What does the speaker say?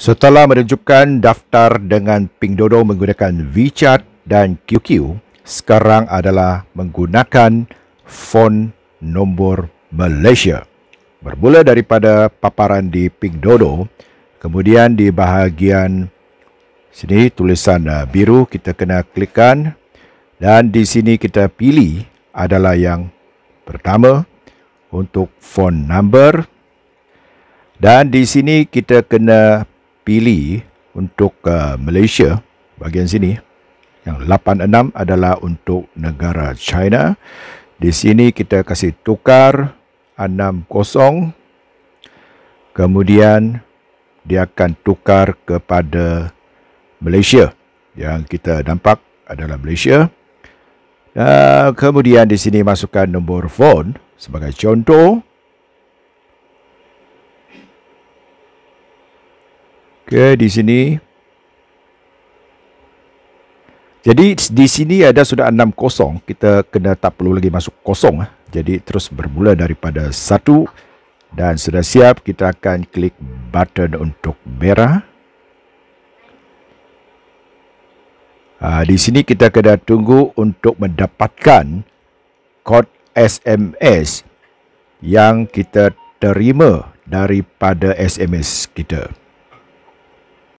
Setelah merujukkan daftar dengan Pingdodo menggunakan WeChat dan QQ, sekarang adalah menggunakan fon nombor Malaysia. Bermula daripada paparan di Pingdodo, kemudian di bahagian sini tulisan uh, biru kita kena klikkan dan di sini kita pilih adalah yang pertama untuk phone number dan di sini kita kena Pilih untuk uh, Malaysia bagian sini yang 86 adalah untuk negara China di sini kita kasih tukar 60 kemudian dia akan tukar kepada Malaysia yang kita nampak adalah Malaysia uh, kemudian di sini masukkan nombor phone sebagai contoh Okey, di sini. Jadi di sini ada sudah 6 kosong. Kita kena tak perlu lagi masuk kosong. Ah. Jadi terus bermula daripada 1. Dan sudah siap kita akan klik button untuk merah. Ah, di sini kita kena tunggu untuk mendapatkan kod SMS yang kita terima daripada SMS kita.